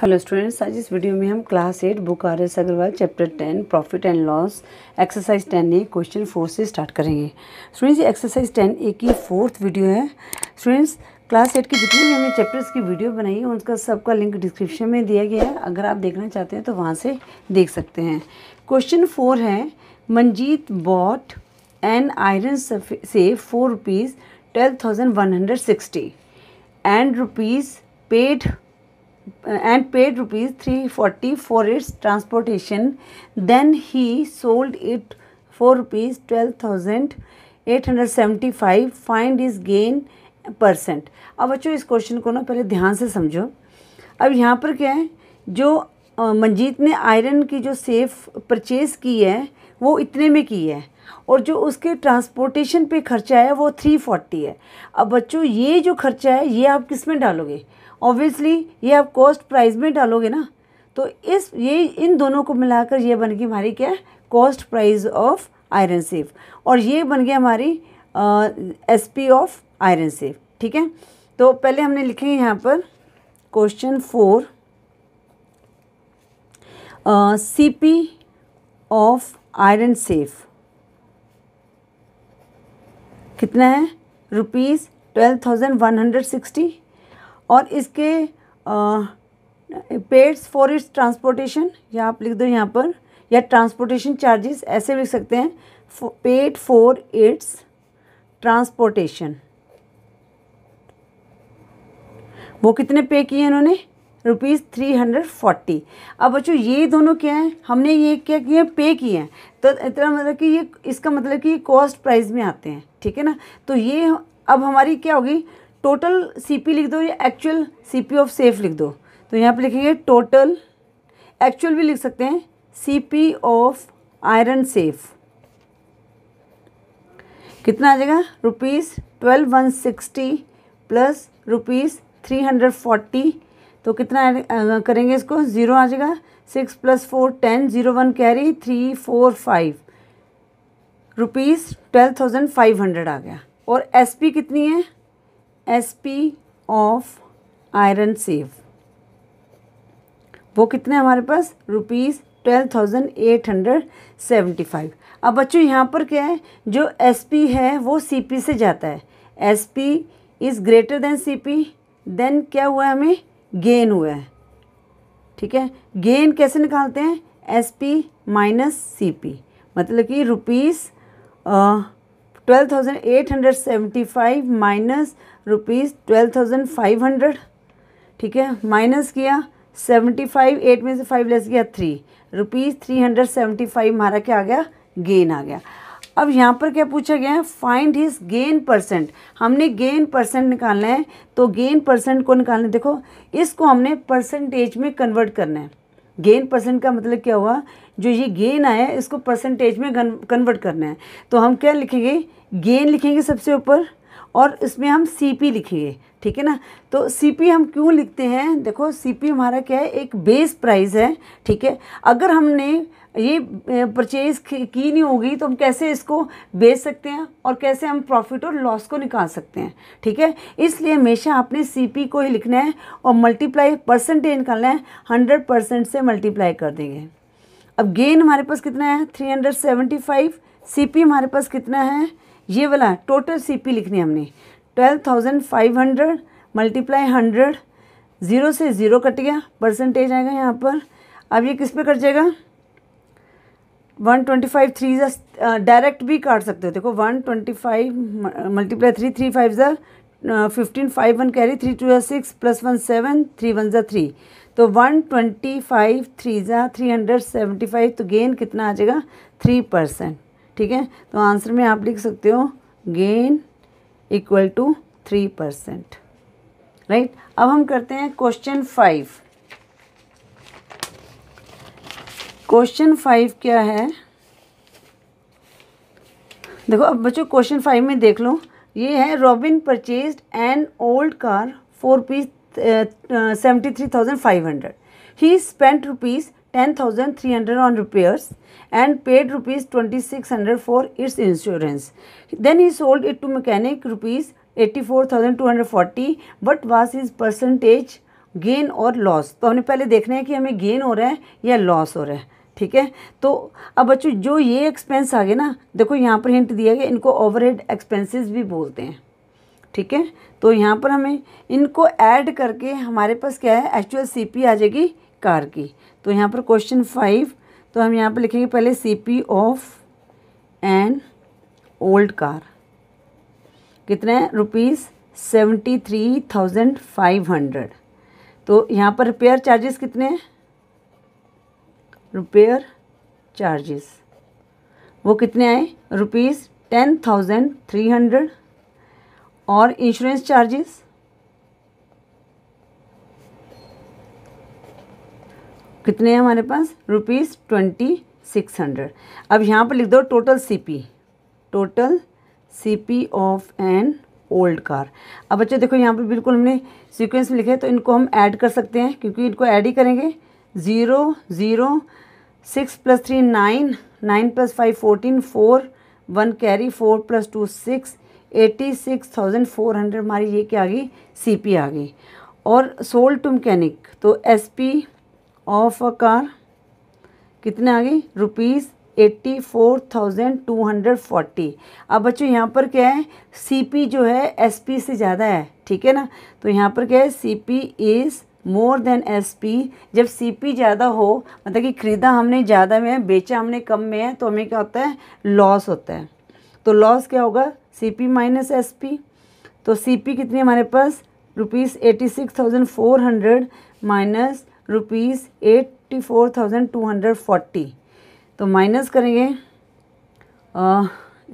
hello students आज इस video में हम class eight book R S Agrawal chapter ten profit and loss exercise ten A question four से start करेंगे students ये एक्सरसाइज टेन ए की फोर्थ वीडियो है स्टूडेंट्स क्लास एट की जितनी भी हमने चैप्टर्स की वीडियो बनाई है उनका सबका लिंक डिस्क्रिप्शन में दिया गया है अगर आप देखना चाहते हैं तो वहाँ से देख सकते हैं क्वेश्चन फोर है Manjeet bought an iron safe for rupees twelve thousand one hundred sixty and rupees paid and paid rupees three forty for its transportation then he sold it for rupees twelve thousand eight hundred seventy five find is gain percent अब बच्चों इस question को ना पहले ध्यान से समझो अब यहाँ पर क्या है जो मंजीत ने आयरन की जो सेफ परचेज़ की है वो इतने में की है और जो उसके ट्रांसपोर्टेशन पे खर्चा है वो थ्री फोर्टी है अब बच्चों ये जो खर्चा है ये आप किस में डालोगे ऑब्वियसली ये आप कॉस्ट प्राइस में डालोगे ना तो इस ये इन दोनों को मिलाकर ये बन गई हमारी क्या cost price of iron safe और ये बन गया हमारी S P of iron safe ठीक है तो पहले हमने लिखे यहाँ पर question four C P of iron safe कितना है rupees twelve thousand one hundred sixty और इसके पेड्स फॉर इट्स ट्रांसपोर्टेशन या आप लिख दो यहाँ पर या ट्रांसपोर्टेशन चार्जेस ऐसे लिख सकते हैं पेड फॉर इट्स ट्रांसपोर्टेशन वो कितने पे किए इन्होंने रुपीज़ थ्री हंड्रेड फोर्टी अब बच्चों ये दोनों क्या हैं हमने ये क्या किए पे किए हैं तो इतना मतलब कि ये इसका मतलब कि ये कॉस्ट प्राइस में आते हैं ठीक है ना तो ये अब हमारी क्या होगी टोटल सीपी लिख दो या एक्चुअल सीपी ऑफ सेफ लिख दो तो यहाँ पे लिखेंगे टोटल एक्चुअल भी लिख सकते हैं सीपी ऑफ आयरन सेफ कितना आ जाएगा rupees twelve one sixty plus rupees three hundred forty तो कितना करेंगे इसको ज़ीरो आ जाएगा six plus four ten zero one carry three four five rupees twelve thousand five hundred आ गया और एसपी कितनी है S P of iron safe वो कितने हमारे पास rupees twelve thousand eight hundred seventy five अब बच्चों यहाँ पर क्या है जो एस पी है वो सी पी से जाता है S P is greater than C P then क्या हुआ है हमें गेन हुआ है ठीक है गेन कैसे निकालते हैं S P minus C P मतलब कि rupees twelve thousand eight hundred seventy five minus rupees twelve thousand five hundred ठीक है माइनस किया सेवेंटी फाइव एट में से फाइव लेस गया three rupees three hundred seventy five हमारा क्या आ गया गेन आ गया अब यहाँ पर क्या पूछा गया है फाइंड हिज गेन परसेंट हमने गेन परसेंट निकालना है तो गेन परसेंट को निकालना है देखो इसको हमने परसेंटेज में कन्वर्ट करना है गेन परसेंट का मतलब क्या हुआ जो ये गेन आया है इसको परसेंटेज में कन्वर्ट करना है तो हम क्या लिखेंगे गेन लिखेंगे सबसे ऊपर और इसमें हम सी पी लिखेंगे ठीक है ना तो सी पी हम क्यों लिखते हैं देखो सी पी हमारा क्या है एक बेस प्राइस है ठीक है अगर हमने ये परचेज की नहीं होगी तो हम कैसे इसको बेच सकते हैं और कैसे हम प्रॉफिट और लॉस को निकाल सकते हैं ठीक है इसलिए हमेशा आपने पी को ही लिखना है और मल्टीप्लाई परसेंटेज निकालना है हंड्रेड परसेंट से मल्टीप्लाई कर देंगे अब गेन हमारे पास कितना है three hundred seventy five C P हमारे पास कितना है ये वाला टोटल सी पी लिखनी है हमने twelve thousand five hundred multiply hundred zero से ज़ीरो कट गया परसेंटेज आएगा यहाँ पर अब ये किस पे कट जाएगा वन ट्वेंटी फाइव थ्री ज़ा डायरेक्ट भी काट सकते हो देखो one twenty five multiply three three five ज़ा fifteen five one carry three two ज़ा six plus one seven three one ज़ा थ्री तो वन ट्वेंटी फाइव थ्री ज़ा थ्री हंड्रेड सेवेंटी फाइव तो गेन कितना आ जाएगा थ्री परसेंट ठीक है तो आंसर में आप लिख सकते हो gain equal to three percent right अब हम करते हैं क्वेश्चन फाइव क्वेश्चन फाइव क्या है देखो अब बच्चों क्वेश्चन फाइव में देख लो ये है Robin purchase an old car for piece seventy three thousand five hundred he spent rupees ten thousand three hundred on repairs and paid rupees twenty six hundred for its insurance then he sold it to mechanic rupees eighty four thousand two hundred forty but was is percentage gain और loss तो हमने पहले देखना है कि हमें gain हो रहा है या लॉस हो रहा है ठीक है तो अब बच्चों जो ये एक्सपेंस आ गए ना देखो यहाँ पर हिंट दिया गया इनको ओवरहेड एक्सपेंसेस भी बोलते हैं ठीक है तो यहाँ पर हमें इनको ऐड करके हमारे पास क्या है एक्चुअल सीपी आ जाएगी कार की तो यहाँ पर क्वेश्चन फाइव तो हम यहाँ पर लिखेंगे पहले P of an old car कितने है rupees seventy three thousand five hundred तो यहाँ पर रिपेयर चार्जेस कितने हैं रिपेयर चार्जेस वो कितने आए rupees ten thousand three hundred और इंश्योरेंस चार्जेस कितने हैं हमारे पास रुपीज़ ट्वेंटी सिक्स हंड्रेड अब यहाँ पर लिख दो total CP total CP of an old car अब बच्चों देखो यहाँ पर बिल्कुल हमने सीक्वेंस में लिखे तो इनको हम ऐड कर सकते हैं क्योंकि इनको ऐड ही करेंगे zero zero six plus three nine nine plus five fourteen four one carry four plus two six eighty six thousand four hundred हमारी ये क्या आ गई सी पी आ गई और सोल्ड टू मैकेनिक तो S P of a car कितने आ गई rupees eighty four thousand two hundred forty अब बच्चों यहाँ पर क्या है पी जो है पी से ज़्यादा है ठीक है ना तो यहाँ पर क्या है C P is more than P जब पी ज़्यादा हो मतलब कि खरीदा हमने ज़्यादा में है बेचा हमने कम में है तो हमें क्या होता है लॉस होता है तो लॉस क्या होगा C P minus S P तो सी पी कितनी हमारे पास rupees eighty six thousand four hundred minus rupees eighty four thousand two hundred forty तो माइनस करेंगे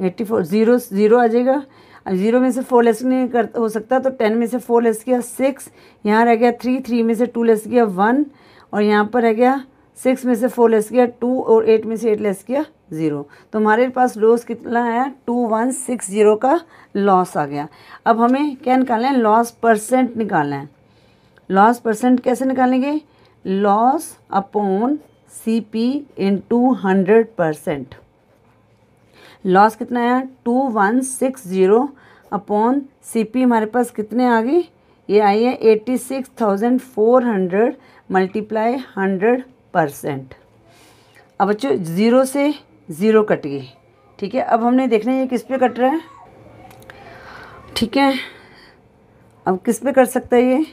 एट्टी फोर ज़ीरो ज़ीरो आ जाएगा अब ज़ीरो में से फोर लेस नहीं कर हो सकता तो टेन में से फोर लेस किया सिक्स यहाँ रह गया थ्री थ्री में से टू लेस किया वन और यहाँ पर रह गया सिक्स में से फोर लेस किया टू और एट में से एट लेस किया ज़ीरो तो हमारे पास लॉस कितना है टू वन सिक्स ज़ीरो का लॉस आ गया अब हमें क्या निकालना है लॉस परसेंट निकालना है लॉस परसेंट कैसे निकालेंगे loss upon C P into hundred percent loss कितना है two one six zero upon C P हमारे पास कितने आ गए ये आई है eighty six thousand four hundred multiply hundred percent अब बच्चों ज़ीरो से ज़ीरो कट गई ठीक है अब हमने देखना है किस पे कट रहा है ठीक है अब किस पे कर सकते हैं ये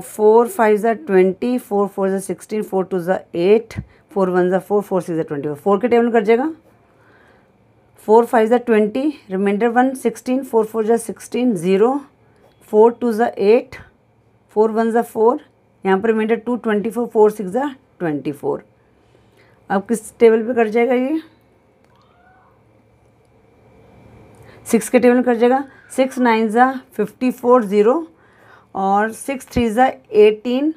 फोर फाइव ज़ा ट्वेंटी फोर फोर ज़ा सिक्सटीन फोर टू ज़ा एट फोर वन ज़ा फोर फोर सिक्स ज़ा ट्वेंटी फोर फोर के टेबल कर जाएगा फोर फाइव ज़ा twenty reminder one sixteen four four ज़ा सिक्सटीन ज़ीरो फोर टू ज़ा एट फोर वन ज़ा फोर यहाँ पर मेटर two twenty four four six ज़ा ट्वेंटी फोर अब किस टेबल पे कट जाएगा ये सिक्स के टेबल में कर जाएगा सिक्स नाइन ज़ा फिफ्टी फोर ज़ीरो और सिक्स थ्री ज़ा एटीन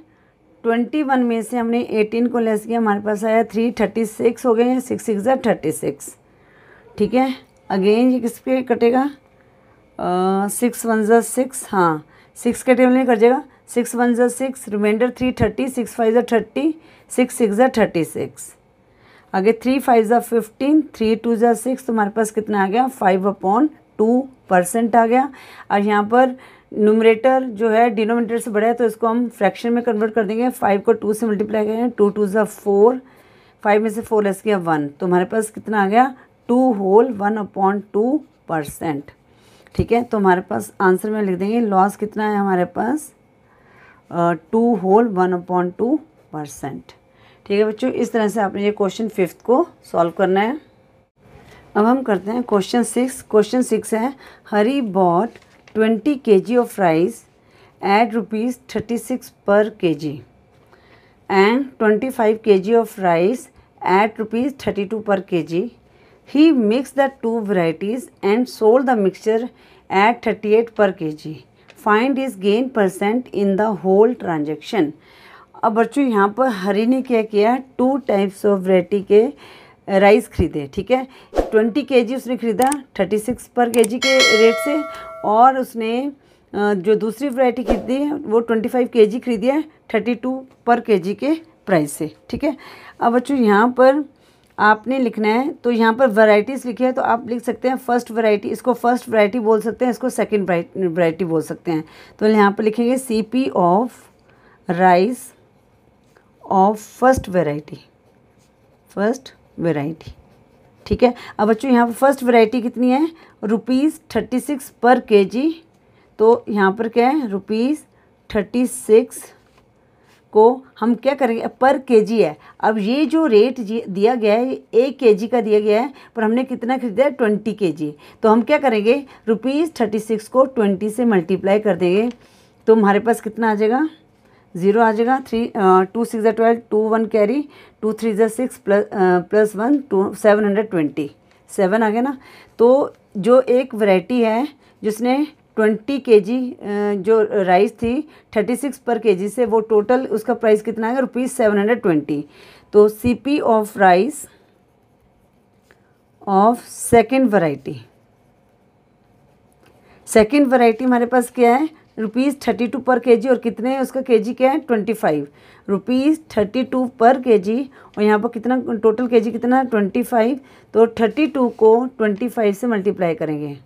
ट्वेंटी वन में से हमने एटीन को लेस किया हमारे पास आया थ्री थर्टी सिक्स हो गए हैं सिक्स सिक्स ज़ा थर्टी सिक्स ठीक है अगेन ये किस पे कटेगा सिक्स वन ज़ा सिक्स हाँ सिक्स के टेबल में कर जाएगा सिक्स वन ज़ा six reminder three thirty six five ज़ा थर्टी सिक्स सिक्स ज़ा थर्टी सिक्स आगे थ्री फाइव ज़ा फिफ्टीन थ्री टू ज़ा सिक्स तुम्हारे पास कितना आ गया फाइव अपॉन टू परसेंट आ गया और यहाँ पर नूमरेटर जो है डिनोमिनेटर से बड़ा है तो इसको हम फ्रैक्शन में कन्वर्ट कर देंगे फाइव को टू से मल्टीप्लाई करेंगे टू टू ज़ा फोर फाइव में से फोर लेस किया वन तुम्हारे पास कितना आ गया two whole one upon two percent ठीक है तो हमारे पास आंसर में लिख देंगे लॉस कितना है हमारे पास two whole one upon two percent ठीक है बच्चों इस तरह से आपने ये क्वेश्चन फिफ्थ को सॉल्व करना है अब हम करते हैं क्वेश्चन सिक्स क्वेश्चन सिक्स है हरी bought twenty K G of rice at rupees thirty six per K G and twenty five K G of rice at rupees thirty two per K G he mix the two varieties and sold the mixture at thirty eight per K G find is gain percent in the whole transaction अब बच्चों यहाँ पर हरी ने क्या किया two types of variety के rice खरीदे ठीक है ट्वेंटी के जी उसने ख़रीदा थर्टी सिक्स पर के जी के रेट से और उसने जो दूसरी वरायटी खरीदी है वो ट्वेंटी फाइव के जी खरीदी है थर्टी टू पर के जी के प्राइस से ठीक है अब बच्चों यहाँ पर आपने लिखना है तो यहाँ पर वैरायटीज़ लिखी है तो आप लिख सकते हैं फर्स्ट वैरायटी इसको फर्स्ट वैरायटी बोल सकते हैं इसको सेकंड वैरायटी बोल सकते हैं तो यहाँ पर लिखेंगे C P of rice of first variety first variety ठीक है अब बच्चों यहाँ पर फर्स्ट वैरायटी कितनी है rupees thirty six per K जी तो यहाँ पर क्या है रुपीज़ थर्टी सिक्स को हम क्या करेंगे पर केजी है अब ये जो रेट दिया गया है एक केजी का दिया गया है पर हमने कितना खरीदा है ट्वेंटी केजी तो हम क्या करेंगे रुपीज़ थर्टी सिक्स को ट्वेंटी से मल्टीप्लाई कर देंगे तो हमारे पास कितना आ जाएगा ज़ीरो आ जाएगा थ्री टू सिक्स ज़ा twelve two one carry two three ज़ा six plus plus one two seven hundred twenty seven आ गया ना तो जो एक वैरायटी है जिसने ट्वेंटी के जी जो राइस थी थर्टी सिक्स पर के जी से वो टोटल उसका प्राइस कितना है रुपीज़ सेवन हंड्रेड ट्वेंटी तो C P of rice of second variety second variety हमारे पास क्या है rupees thirty two per K जी और कितने है उसका के जी क्या है twenty five rupees thirty two per K जी और यहाँ पर कितना टोटल के जी कितना ट्वेंटी फाइव तो थर्टी टू को ट्वेंटी फाइव से मल्टीप्लाई करेंगे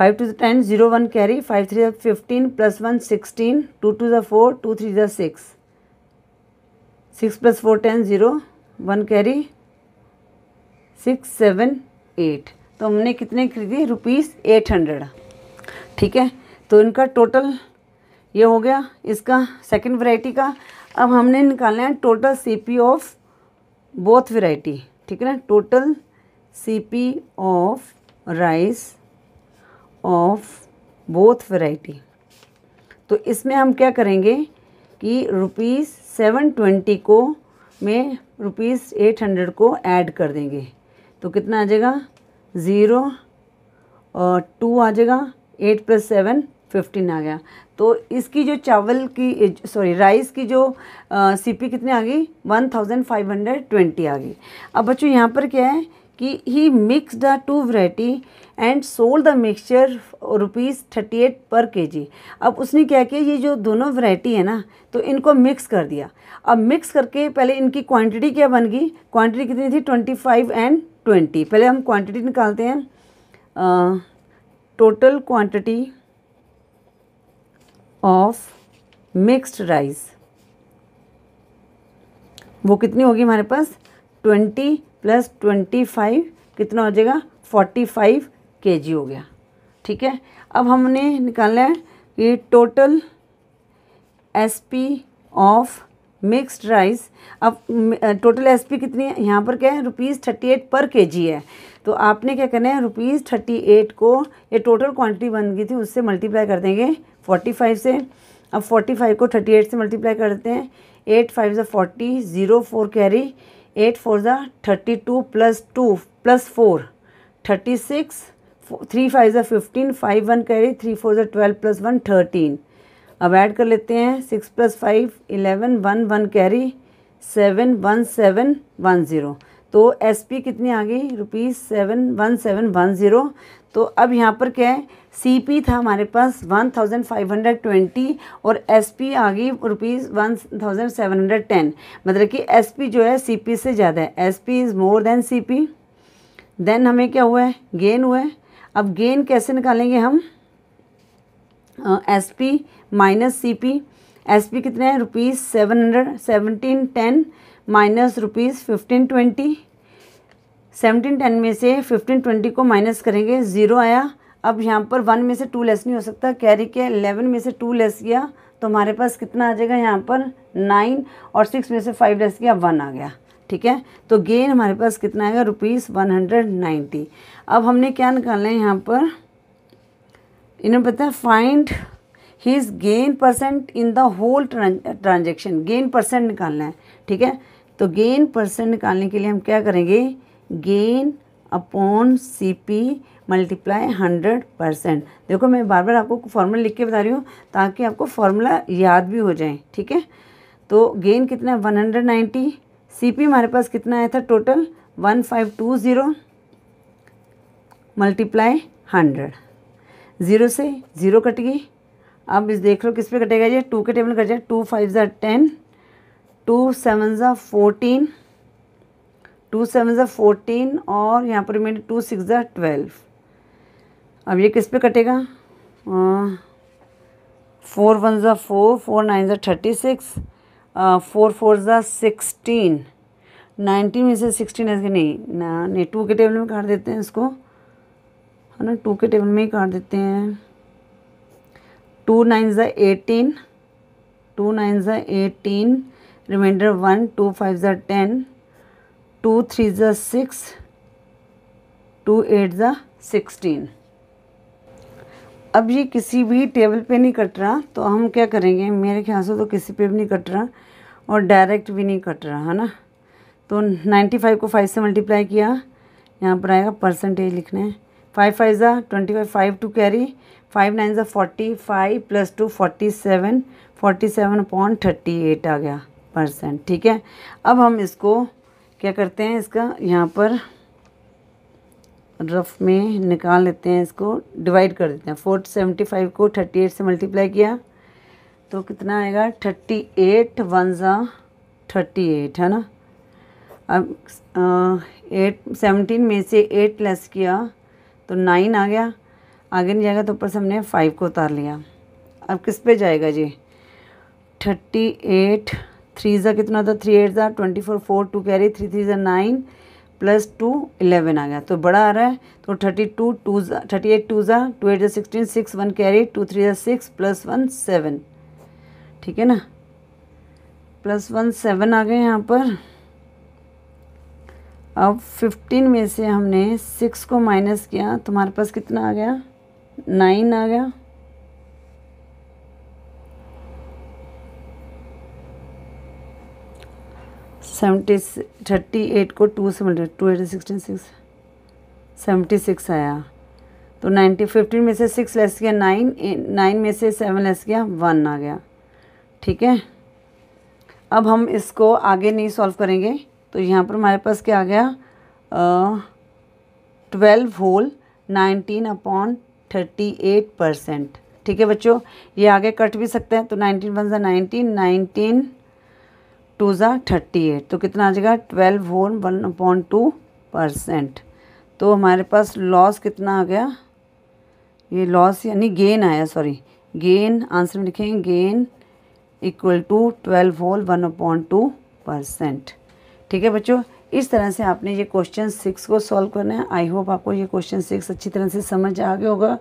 five two ten zero one carry five three जै fifteen plus one sixteen two two जै फोर टू थ्री जै six six plus four ten zero one carry six seven eight तो हमने कितने खरीदी rupees eight hundred ठीक है तो इनका टोटल ये हो गया इसका सेकंड वैरायटी का अब हमने निकालना है total CP of both variety ठीक है ना total CP of rice of both variety तो इसमें हम क्या करेंगे कि रुपीज़ सेवन ट्वेंटी को में रुपीज़ एट हंड्रेड को ऐड कर देंगे तो कितना आ जाएगा ज़ीरो और टू आ जाएगा एट प्लस सेवन फिफ्टीन आ गया तो इसकी जो चावल की सॉरी राइस की जो सीपी कितने आ गई one thousand five hundred twenty आ गई अब बच्चों यहाँ पर क्या है कि he mix the two variety and sold the mixture rupees thirty eight per K जी अब उसने क्या किया ये जो दोनों वैरायटी है ना तो इनको मिक्स कर दिया अब मिक्स करके पहले इनकी क्वांटिटी क्या बन गई क्वांटिटी कितनी थी ट्वेंटी फाइव एंड ट्वेंटी पहले हम क्वांटिटी निकालते हैं total quantity of mixed rice वो कितनी होगी हमारे पास ट्वेंटी प्लस ट्वेंटी फाइव कितना हो जाएगा फोर्टी फाइव के जी हो गया ठीक है अब हमने निकालना है कि total S P of mixed rice अब टोटल एस पी कितनी है यहाँ पर क्या है rupees thirty eight per K जी है तो आपने क्या करना है रुपीज़ थर्टी एट को ये टोटल क्वांटिटी बन गई थी उससे मल्टीप्लाई कर देंगे फोर्टी फाइव से अब फोर्टी फाइव को थर्टी एट से मल्टीप्लाई करते हैं एट फाइव से forty zero four carry eight four ज़ा thirty two plus two plus four thirty six three five ज़ा fifteen five one carry three four ज़ा ट्वेल्व प्लस वन थर्टीन अब add कर लेते हैं six plus five eleven one one carry seven one seven one zero तो S P कितनी आ गई rupees seven one seven one zero तो अब यहाँ पर क्या है सी पी था हमारे पास one thousand five hundred twenty और एस पी आ गई rupees one thousand seven hundred ten मतलब कि एस पी जो है सी पी से ज़्यादा है S P is more than C P then हमें क्या हुआ है गेन हुआ है अब गेन कैसे निकालेंगे हम S P minus C P S P कितने हैं rupees seven hundred seventeen ten minus rupees fifteen twenty seventeen ten में से फिफ्टीन ट्वेंटी को माइनस करेंगे ज़ीरो आया अब यहाँ पर वन में से टू लेस नहीं हो सकता कैरी के एलेवन में से टू लेस किया तो हमारे पास कितना आ जाएगा यहाँ पर नाइन और सिक्स में से फाइव लेस किया वन आ गया ठीक है तो गेन हमारे पास कितना आएगा रुपीज़ वन हंड्रेड नाइन्टी अब हमने क्या निकालना है यहाँ पर इन्हें पता है find his gain percent in the whole transaction gain percent निकालना है ठीक है तो गेन परसेंट निकालने के लिए हम क्या करेंगे gain upon C P multiply hundred percent देखो मैं बार बार आपको फॉर्मूला लिख के बता रही हूँ ताकि आपको फार्मूला याद भी हो जाए ठीक है तो गेन कितना है one hundred ninety C P हमारे पास कितना आया था total one five two zero multiply hundred zero से ज़ीरो कट गई अब इस देख लो किस पे कटेगा ये टू के टेबल कट जाए टू फाइव ज़ा टेन टू सेवन ज़ा फोर्टीन टू सेवन ज़ा फोर्टीन और यहाँ पर रिमाइंडर टू सिक्स ज़ा ट्वेल्व अब ये किस पे कटेगा फोर वन ज़ा फोर फोर नाइन ज़ा थर्टी सिक्स फोर फोर ज़ा सिक्सटीन नाइनटीन में से सिक्सटीन ऐसे नहीं ना नहीं टू के टेबल में काट देते हैं इसको है ना टू के टेबल में ही काट देते हैं टू नाइन ज़ा एटीन टू नाइन ज़ा eighteen reminder one two five ज़ा टेन टू थ्री ज़ा सिक्स टू एट ज़ा सिक्सटीन अब ये किसी भी टेबल पे नहीं कट रहा तो हम क्या करेंगे मेरे ख्याल से तो किसी पे भी नहीं कट रहा और डायरेक्ट भी नहीं कट रहा है ना तो नाइन्टी फाइव को फाइव से मल्टीप्लाई किया यहाँ पर आएगा परसेंटेज लिखना है फाइव फाइव ज़ा twenty five five two carry five nine ज़ा forty five plus two forty seven forty seven upon thirty eight आ गया परसेंट ठीक है अब हम इसको क्या करते हैं इसका यहाँ पर रफ में निकाल लेते हैं इसको डिवाइड कर देते हैं फोर सेवेंटी फाइव को थर्टी एट से मल्टीप्लाई किया तो कितना आएगा थर्टी एट वन ज़ा थर्टी एट है ना अब एट सेवनटीन में से एट लेस किया तो नाइन आ गया आगे नहीं जाएगा तो ऊपर से हमने फाइव को उतार लिया अब किस पे जाएगा जी थर्टी एट थ्री ज़ा कितना था थ्री एट ज़ा twenty four four two carry three three ज़ा नाइन प्लस टू इलेवन आ गया तो बड़ा आ रहा है तो थर्टी टू टू ज़ा थर्टी एट टू ज़ा टू एट ज़ा sixteen six one carry two three ज़ा सिक्स प्लस वन सेवन ठीक है ना प्लस वन सेवन आ गए यहाँ पर अब फिफ्टीन में से हमने सिक्स को माइनस किया तुम्हारे पास कितना आ गया नाइन आ गया सेवेंटी थर्टी एट को टू से मिल two eight sixteen six seventy six आया तो नाइन्टी फिफ्टीन में से सिक्स लेस किया नाइन नाइन में से सेवन लेस किया वन आ गया ठीक है अब हम इसको आगे नहीं सॉल्व करेंगे तो यहाँ पर हमारे पास क्या आ गया twelve whole nineteen upon thirty eight percent ठीक है बच्चों ये आगे कट भी सकते हैं तो नाइनटीन वन सा नाइनटीन नाइनटीन टू ज़ा थर्टी एट तो कितना आ जाएगा twelve whole one point two percent तो हमारे पास लॉस कितना आ गया ये लॉस यानी गेन आया सॉरी गेन आंसर में लिखेंगे gain equal to twelve whole one point two percent ठीक है बच्चों इस तरह से आपने ये क्वेश्चन सिक्स को सॉल्व करना है आई होप आपको ये क्वेश्चन सिक्स अच्छी तरह से समझ आ गया होगा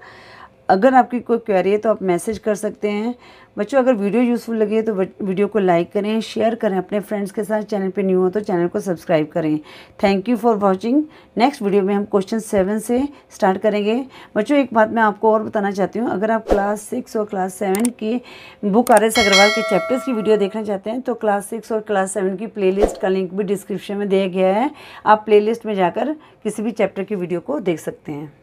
अगर आपकी कोई क्वेरी है तो आप मैसेज कर सकते हैं बच्चों अगर वीडियो यूज़फुल लगे तो वीडियो को लाइक करें शेयर करें अपने फ्रेंड्स के साथ चैनल पे न्यू हो तो चैनल को सब्सक्राइब करें thank you for watching next video में हम क्वेश्चन सेवन से स्टार्ट करेंगे बच्चों एक बात मैं आपको और बताना चाहती हूँ अगर आप क्लास सिक्स और क्लास सेवन की बुक आर एस अग्रवाल के चैप्टर्स की वीडियो देखना चाहते हैं तो क्लास सिक्स और क्लास सेवन की प्ले का लिंक भी डिस्क्रिप्शन में दिया गया है आप प्ले में जाकर किसी भी चैप्टर की वीडियो को देख सकते हैं